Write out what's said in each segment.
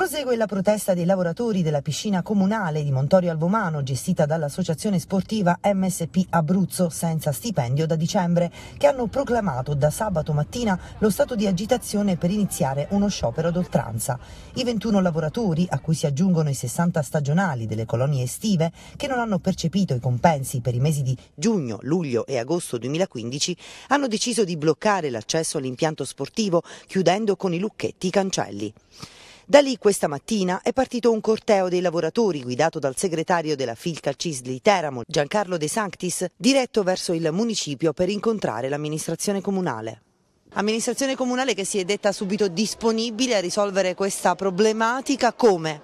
Prosegue la protesta dei lavoratori della piscina comunale di Montorio Albomano, gestita dall'associazione sportiva MSP Abruzzo senza stipendio da dicembre, che hanno proclamato da sabato mattina lo stato di agitazione per iniziare uno sciopero d'oltranza. I 21 lavoratori, a cui si aggiungono i 60 stagionali delle colonie estive, che non hanno percepito i compensi per i mesi di giugno, luglio e agosto 2015, hanno deciso di bloccare l'accesso all'impianto sportivo, chiudendo con i lucchetti i cancelli. Da lì questa mattina è partito un corteo dei lavoratori guidato dal segretario della Filca Cisli Teramo, Giancarlo De Sanctis, diretto verso il municipio per incontrare l'amministrazione comunale. Amministrazione comunale che si è detta subito disponibile a risolvere questa problematica come?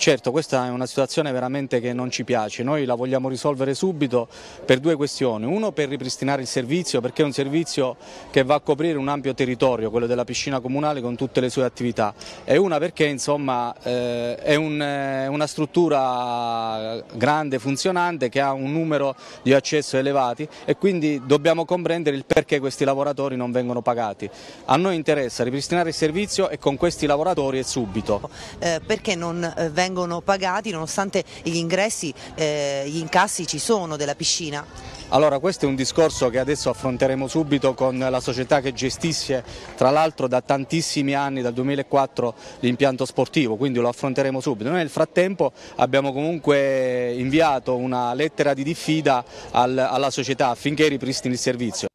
Certo, questa è una situazione veramente che non ci piace, noi la vogliamo risolvere subito per due questioni, uno per ripristinare il servizio perché è un servizio che va a coprire un ampio territorio, quello della piscina comunale con tutte le sue attività e una perché insomma, eh, è un, eh, una struttura grande, funzionante che ha un numero di accesso elevati e quindi dobbiamo comprendere il perché questi lavoratori non vengono pagati. A noi interessa ripristinare il servizio e con questi lavoratori è subito. Eh, perché non eh, vengono vengono pagati nonostante gli ingressi, eh, gli incassi ci sono della piscina? Allora questo è un discorso che adesso affronteremo subito con la società che gestisce tra l'altro da tantissimi anni, dal 2004, l'impianto sportivo, quindi lo affronteremo subito. Noi nel frattempo abbiamo comunque inviato una lettera di diffida al, alla società affinché ripristini il servizio.